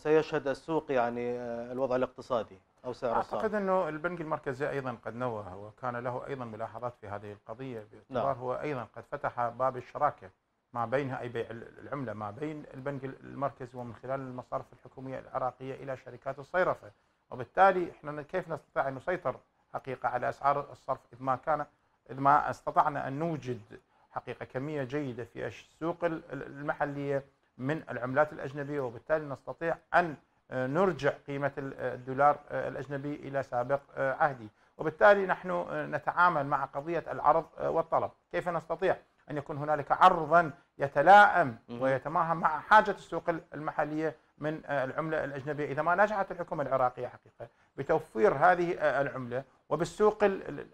سيشهد السوق يعني الوضع الاقتصادي او سعر الصرف؟ اعتقد انه البنك المركزي ايضا قد نوه وكان له ايضا ملاحظات في هذه القضيه نعم. باعتبار نعم. هو ايضا قد فتح باب الشراكه ما بينها أي بيع العملة ما بين البنك المركزي ومن خلال المصارف الحكومية العراقية إلى شركات الصيرفة وبالتالي احنا كيف نستطيع أن نسيطر حقيقة على أسعار الصرف إذ ما كان إذ ما استطعنا أن نوجد حقيقة كمية جيدة في السوق المحلية من العملات الأجنبية وبالتالي نستطيع أن آه، نرجع قيمة آه، الدولار آه، الأجنبي إلى سابق عهدي وبالتالي نحن نتعامل مع قضية العرض والطلب كيف نستطيع أن يكون هنالك عرضا يتلائم ويتماهى مع حاجة السوق المحلية من آه، العملة الأجنبية إذا ما نجحت الحكومة العراقية حقيقة بتوفير هذه آه، العملة وبالسوق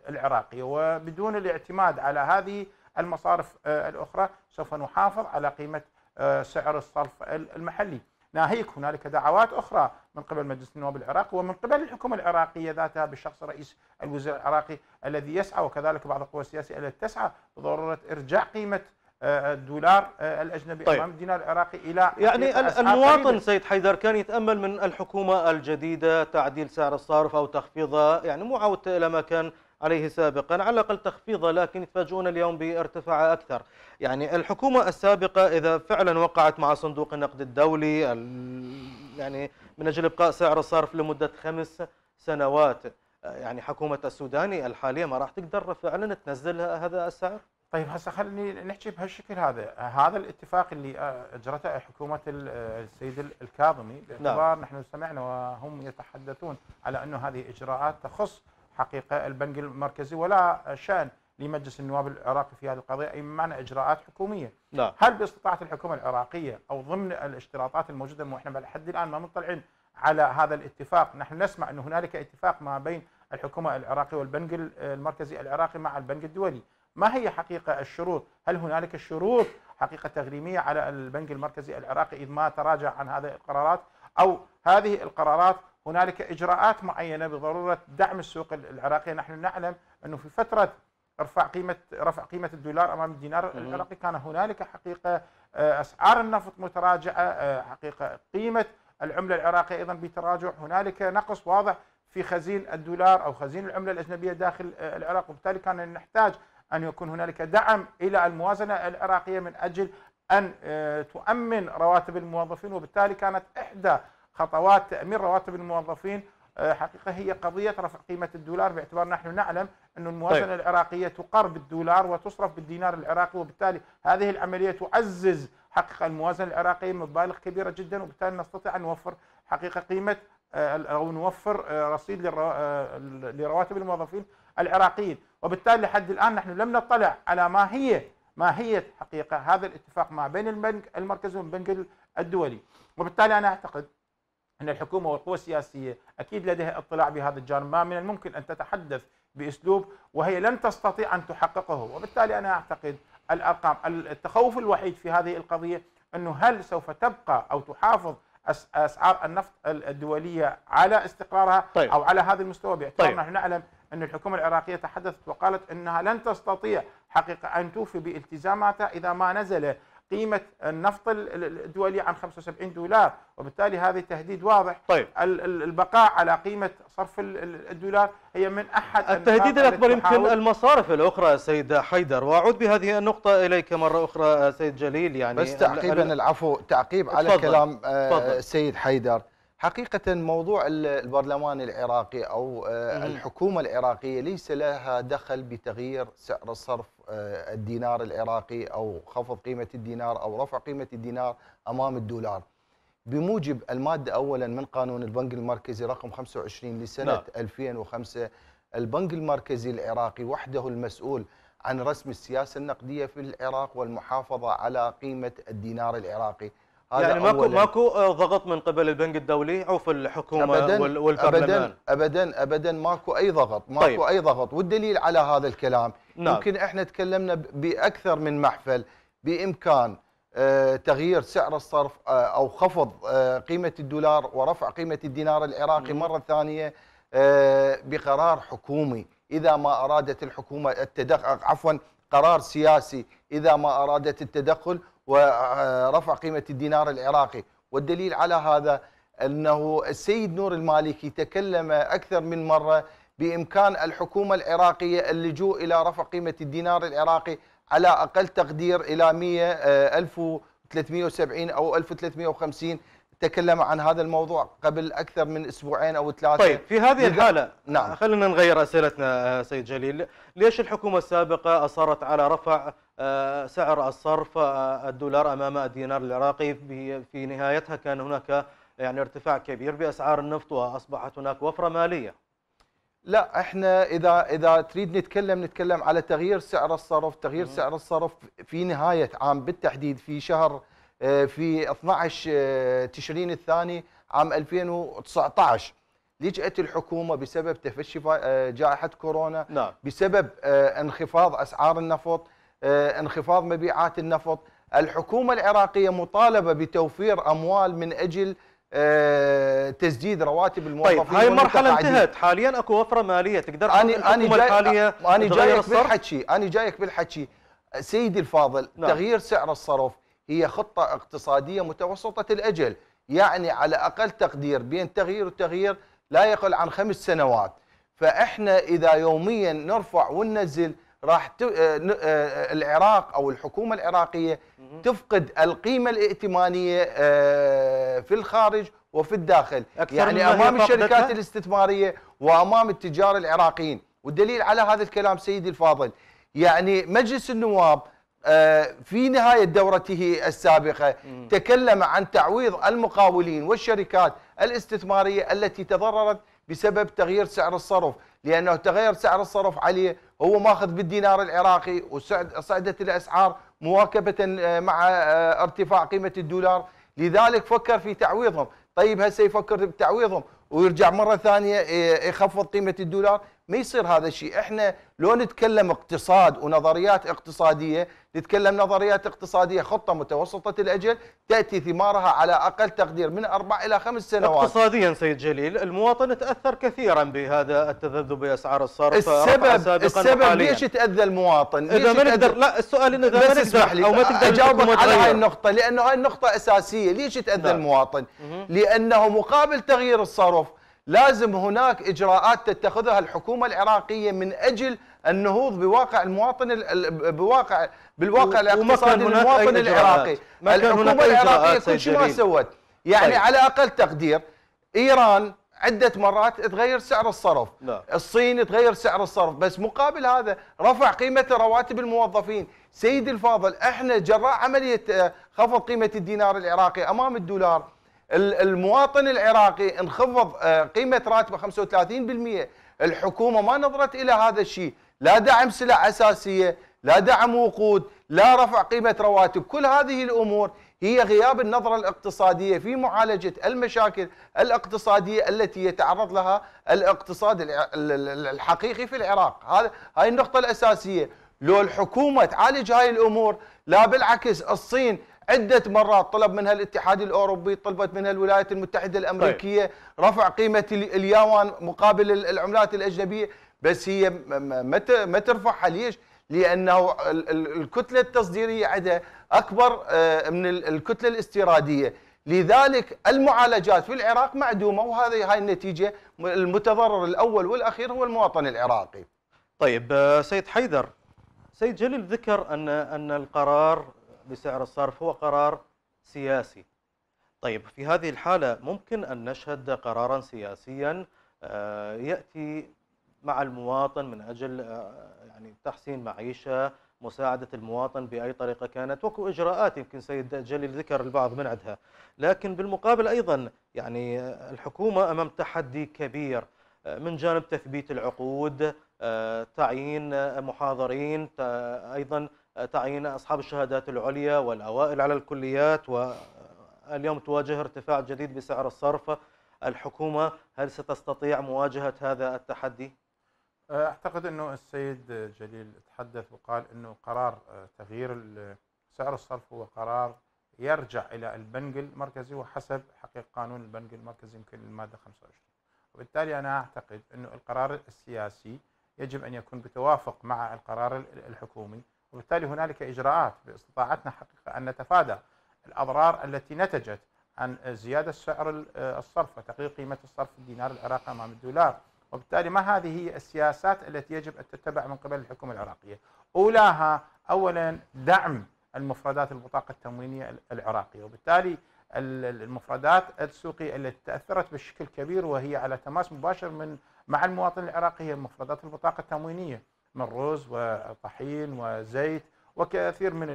العراقي وبدون الاعتماد على هذه المصارف آه، الأخرى سوف نحافظ على قيمة سعر الصرف المحلي ناهيك هنالك دعوات أخرى من قبل مجلس النواب العراقي ومن قبل الحكومة العراقية ذاتها بالشخص رئيس الوزراء العراقي الذي يسعى وكذلك بعض القوى السياسية التي تسعى بضرورة إرجاع قيمة آه، الدولار آه، الاجنبي طيب. امام الدينار العراقي الى يعني المواطن سيد حيدر كان يتامل من الحكومه الجديده تعديل سعر الصرف او تخفيضه يعني مو عودته الى ما كان عليه سابقا على الأقل تخفيضة لكن يتفاجئون اليوم بارتفاع أكثر يعني الحكومة السابقة إذا فعلا وقعت مع صندوق النقد الدولي يعني من أجل إبقاء سعر الصرف لمدة خمس سنوات يعني حكومة السوداني الحالية ما راح تقدر فعلا تنزل هذا السعر؟ طيب هسه خليني نحكي بهالشكل هذا، هذا الاتفاق اللي اجرته حكومه السيد الكاظمي نعم. باعتبار نعم. نحن سمعنا وهم يتحدثون على انه هذه اجراءات تخص حقيقه البنك المركزي ولا شان لمجلس النواب العراقي في هذه القضيه اي معنى اجراءات حكوميه لا. نعم. هل باستطاعه الحكومه العراقيه او ضمن الاشتراطات الموجوده ونحن لحد الان ما مطلعين على هذا الاتفاق نحن نسمع أن هنالك اتفاق ما بين الحكومة العراقية والبنك المركزي العراقي مع البنك الدولي ما هي حقيقة الشروط هل هنالك شروط حقيقة تغريمية على البنك المركزي العراقي إذ ما تراجع عن هذه القرارات أو هذه القرارات هنالك اجراءات معينه بضروره دعم السوق العراقي نحن نعلم انه في فتره ارفع قيمه رفع قيمه الدولار امام الدينار العراقي كان هنالك حقيقه آه، اسعار النفط متراجعه آه، حقيقه قيمه العمله العراقيه ايضا بتراجع هنالك نقص واضح في خزين الدولار او خزين العمله الاجنبيه داخل آه، العراق وبالتالي كان نحتاج ان يكون هنالك دعم الى الموازنه العراقيه من اجل ان تؤمن رواتب الموظفين وبالتالي كانت احدى خطوات تامين رواتب الموظفين آه، حقيقه هي قضيه رفع قيمه الدولار باعتبار نحن نعلم أن الموازنه طيب. العراقيه تقر بالدولار وتصرف بالدينار العراقي وبالتالي هذه العمليه تعزز حقيقه الموازنه العراقيه مبالغ كبيره جدا وبالتالي نستطيع ان نوفر حقيقه قيمه آه، او نوفر آه، رصيد لرواتب الموظفين العراقيين وبالتالي لحد الان نحن لم نطلع على ما هي ماهيه حقيقه هذا الاتفاق ما بين البنك المركزي والبنك الدولي وبالتالي انا اعتقد أن الحكومة والقوى السياسية أكيد لديها اطلاع بهذا الجانب ما من الممكن أن تتحدث بأسلوب وهي لن تستطيع أن تحققه وبالتالي أنا أعتقد الأرقام التخوف الوحيد في هذه القضية أنه هل سوف تبقى أو تحافظ اسعار النفط الدوليه على استقرارها طيب. او على هذا المستوى باعتبار طيب. نحن نعلم ان الحكومه العراقيه تحدثت وقالت انها لن تستطيع حقيقه ان توفي بالتزاماتها اذا ما نزل قيمه النفط الدولي عن 75 دولار وبالتالي هذا تهديد واضح طيب البقاء على قيمه صرف الدولار هي من احد التهديد الاكبر يمكن المصارف الاخرى سيد حيدر واعود بهذه النقطه اليك مره اخرى سيد جليل يعني بس تعقيبا العفو تعقيب على فضل. كلام السيد آه، حيدر حقيقة موضوع البرلمان العراقي أو آه، الحكومة العراقية ليس لها دخل بتغيير سعر الصرف آه، الدينار العراقي أو خفض قيمة الدينار أو رفع قيمة الدينار أمام الدولار بموجب المادة أولا من قانون البنك المركزي رقم 25 لسنة نعم. 2005 البنك المركزي العراقي وحده المسؤول عن رسم السياسة النقدية في العراق والمحافظة على قيمة الدينار العراقي هذا يعني ماكو أولاً. ماكو آه، ضغط من قبل البنك الدولي او في الحكومه أبداً والبرلمان ابدا ابدا ابدا ماكو اي ضغط ماكو طيب. اي ضغط والدليل على هذا الكلام نعم. ممكن احنا تكلمنا باكثر من محفل بامكان آه، تغيير سعر الصرف آه، او خفض قيمه الدولار ورفع قيمه الدينار العراقي مم. مره ثانيه بقرار حكومي اذا ما ارادت الحكومه التدخل عفوا قرار سياسي اذا ما ارادت التدخل ورفع قيمة الدينار العراقي والدليل على هذا أنه السيد نور المالكي تكلم أكثر من مرة بإمكان الحكومة العراقية اللجوء إلى رفع قيمة الدينار العراقي على أقل تقدير إلى 100 1370 آه، أو 1350 تكلم عن هذا الموضوع قبل أكثر من أسبوعين أو ثلاثة طيب في هذه الحالة نعم خلينا نغير أسئلتنا آه، سيد جليل ليش الحكومة السابقة أصرت على رفع آه، سعر الصرف آه، الدولار امام الدينار العراقي في نهايتها كان هناك يعني ارتفاع كبير باسعار النفط واصبحت هناك وفره ماليه لا احنا اذا اذا تريد نتكلم نتكلم على تغيير سعر الصرف، تغيير سعر الصرف في نهايه عام بالتحديد في شهر آه، في 12 تشرين الثاني عام 2019 لجأت الحكومه بسبب تفشي جائحه كورونا نعم. بسبب انخفاض اسعار النفط آه، انخفاض مبيعات النفط الحكومة العراقية مطالبة بتوفير أموال من أجل آه، تسديد رواتب الموظفين طيب هاي المرحله انتهت حاليا اكو وفره ماليه تقدر أنا أنا جاي الحاليه أنا جايك بالحكي أنا جايك بالحكي سيدي الفاضل نعم. تغيير سعر الصرف هي خطة اقتصادية متوسطة الأجل يعني على أقل تقدير بين تغيير وتغيير لا يقل عن خمس سنوات فإحنا إذا يوميا نرفع وننزل راح ت... آه، آه، آه، العراق او الحكومه العراقيه تفقد القيمه الائتمانيه في الخارج وفي الداخل يعني امام الشركات الاستثماريه وامام التجار العراقيين والدليل على هذا الكلام سيدي الفاضل يعني مجلس النواب في نهاية دورته السابقة تكلم عن تعويض المقاولين والشركات الاستثمارية التي تضررت بسبب تغيير سعر الصرف لانه تغير سعر الصرف عليه هو ماخذ بالدينار العراقي وصعدت الاسعار مواكبه آه، مع آه، ارتفاع قيمه الدولار لذلك فكر في تعويضهم طيب هسه يفكر بتعويضهم ويرجع مره ثانيه آه، يخفض قيمه الدولار ما يصير هذا الشيء احنا لو نتكلم اقتصاد ونظريات اقتصاديه نتكلم نظريات اقتصاديه خطه متوسطه الاجل تاتي ثمارها على اقل تقدير من اربع الى خمس سنوات اقتصاديا سيد جليل المواطن تاثر كثيرا بهذا التذبذب باسعار الصرف السبب السبب ليش تاذى المواطن اذا ما نقدر لا السؤال انه اذا ما نقدر او ما تقدر اجاوبك على هاي النقطه لانه هاي النقطه اساسيه ليش تاذى نعم. المواطن لانه مقابل تغيير الصرف لازم هناك اجراءات تتخذها الحكومه العراقيه من اجل النهوض بواقع المواطن بواقع بالواقع الاقتصادي المواطن العراقي الحكومه العراقيه كل شيء ما سوت يعني طيب. على اقل تقدير ايران عدة مرات تغير سعر الصرف لا. نعم. الصين تغير سعر الصرف بس مقابل هذا رفع قيمة رواتب الموظفين سيد الفاضل احنا جراء عملية آه، خفض قيمة الدينار العراقي امام الدولار المواطن العراقي انخفض آه، قيمه راتبه 35% الحكومه ما نظرت الى هذا الشيء لا دعم سلع اساسيه لا دعم وقود لا رفع قيمه رواتب كل هذه الامور هي غياب النظره الاقتصاديه في معالجه المشاكل الاقتصاديه التي يتعرض لها الاقتصاد الحقيقي في العراق هذا هاي النقطه الاساسيه لو الحكومه تعالج هاي الامور لا بالعكس الصين عدة مرات طلب منها الاتحاد الأوروبي طلبت منها الولايات المتحدة الأمريكية طيب. رفع قيمة اليوان مقابل العملات الأجنبية بس هي ما ترفعها ليش؟ لأنه الكتلة التصديرية عندها أكبر آه، من الكتلة الاستيرادية لذلك المعالجات في العراق معدومة وهذه هاي النتيجة المتضرر الأول والأخير هو المواطن العراقي طيب آه، سيد حيدر سيد جليل ذكر أن أن القرار بسعر الصرف هو قرار سياسي طيب في هذه الحالة ممكن أن نشهد قرارا سياسيا آه، يأتي مع المواطن من أجل آه، يعني تحسين معيشة مساعدة المواطن بأي طريقة كانت وكو إجراءات يمكن سيد جليل ذكر البعض من عندها لكن بالمقابل أيضا يعني آه، الحكومة أمام تحدي كبير من جانب تثبيت العقود تعيين محاضرين ايضا تعيين أصحاب الشهادات العليا والأوائل على الكليات واليوم تواجه ارتفاع جديد بسعر الصرف الحكومة هل ستستطيع مواجهة هذا التحدي؟ أعتقد أنه السيد جليل تحدث وقال أنه قرار آه، تغيير سعر الصرف هو قرار يرجع إلى البنك المركزي وحسب حقيقة قانون البنك المركزي يمكن المادة 25 وبالتالي أنا أعتقد أنه القرار السياسي يجب أن يكون بتوافق مع القرار الحكومي وبالتالي هنالك إجراءات باستطاعتنا حقيقة أن نتفادى الأضرار التي نتجت عن زيادة سعر آه، الصرف وتقليل قيمة الصرف الدينار العراقي أمام الدولار وبالتالي ما هذه هي السياسات التي يجب أن تتبع من قبل الحكومة العراقية أولاها أولا دعم المفردات البطاقة التموينية العراقية وبالتالي المفردات السوقية التي تأثرت بشكل كبير وهي على تماس مباشر من مع المواطن العراقي هي مفردات البطاقة التموينية من الرز والطحين والزيت وكثير من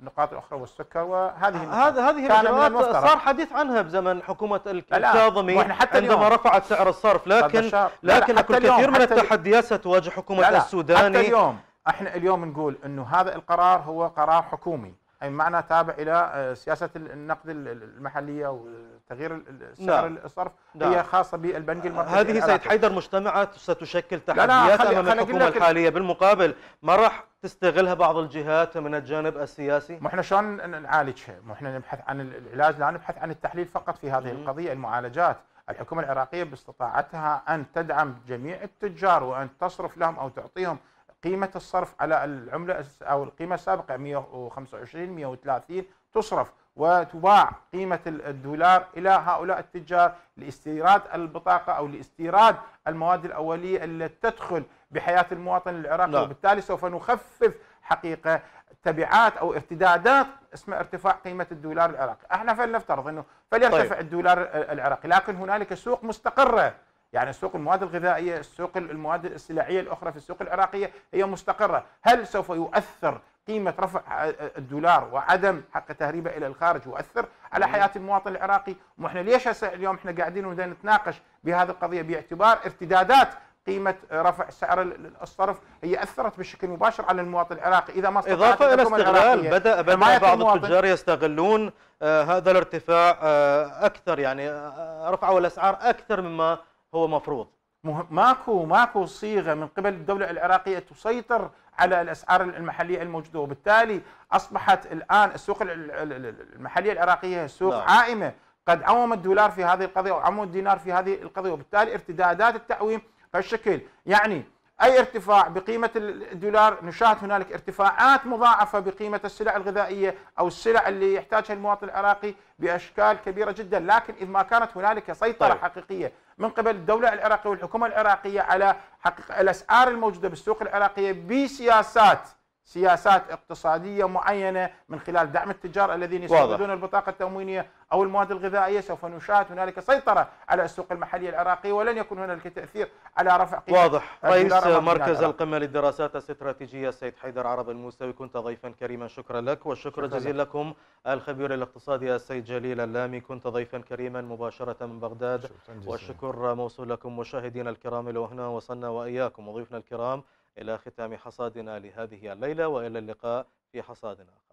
النقاط الاخرى والسكر وهذه آه، هذه هذه الادوات صار حديث عنها بزمن حكومه الكاظمي حتى عندما اليوم. رفعت سعر الصرف لكن لكن لا كثير من التحديات ستواجه حكومه لا لا السوداني حتى اليوم احنا اليوم نقول انه هذا القرار هو قرار حكومي اي معنى تابع الى آه، سياسه النقد المحليه وتغيير نعم. سعر الصرف نعم. هي خاصه بالبنك المركزي هذه سيد حيدر مجتمعات ستشكل تحديات امام الحكومه الحاليه بالمقابل ما راح تستغلها بعض الجهات من الجانب السياسي؟ ما احنا شلون نعالجها؟ ما احنا نبحث عن العلاج لا نبحث عن التحليل فقط في هذه القضيه المعالجات الحكومة العراقية باستطاعتها أن تدعم جميع التجار وأن تصرف لهم أو تعطيهم قيمة الصرف على العملة أو القيمة السابقة 125 130 تصرف وتباع قيمة الدولار إلى هؤلاء التجار لاستيراد البطاقة أو لاستيراد المواد الأولية التي تدخل بحياة المواطن العراقي نعم. وبالتالي سوف نخفف حقيقة تبعات أو ارتدادات اسمها ارتفاع قيمة الدولار العراقي احنا فلنفترض أنه فليرتفع طيب. الدولار العراقي لكن هنالك سوق مستقرة يعني سوق المواد الغذائيه، سوق المواد السلعيه الاخرى في السوق العراقيه هي مستقره، هل سوف يؤثر قيمه رفع الدولار وعدم حق تهريبه الى الخارج يؤثر على حياه المواطن العراقي؟ واحنا ليش هسه اليوم احنا قاعدين نتناقش بهذه القضيه باعتبار ارتدادات قيمة رفع سعر الصرف هي أثرت بشكل مباشر على المواطن العراقي إذا ما إضافة إلى استغلال بدأ, بدأ بعض التجار يستغلون آه هذا الارتفاع آه أكثر يعني آه رفعوا الأسعار أكثر مما هو مفروض ماكو ماكو صيغه من قبل الدوله العراقيه تسيطر على الاسعار المحليه الموجوده وبالتالي اصبحت الان السوق المحليه العراقيه سوق لا. نعم. عائمه قد عوم الدولار في هذه القضيه وعوم الدينار في هذه القضيه وبالتالي ارتدادات التعويم بهالشكل يعني اي ارتفاع بقيمه الدولار نشاهد هنالك ارتفاعات مضاعفه بقيمه السلع الغذائيه او السلع اللي يحتاجها المواطن العراقي باشكال كبيره جدا لكن اذا ما كانت هنالك سيطره طيب. حقيقيه من قبل الدولة العراقية والحكومة العراقية على حقيقة الأسعار الموجودة بالسوق العراقية بسياسات سياسات اقتصادية معينة من خلال دعم التجار الذين يستخدمون البطاقة التموينية أو المواد الغذائية سوف نشاهد هنالك سيطرة على السوق المحلية العراقية ولن يكون هنالك تأثير على رفع قيمة واضح رئيس مركز القمة للدراسات الاستراتيجية السيد حيدر عرب الموسوي كنت ضيفا كريما شكرا لك والشكر جزيلا لكم الخبير الاقتصادي السيد جليل اللامي كنت ضيفا كريما مباشرة من بغداد والشكر موصول لكم مشاهدينا الكرام لو هنا وصلنا وإياكم وضيفنا الكرام إلى ختام حصادنا لهذه الليلة وإلى اللقاء في حصاد آخر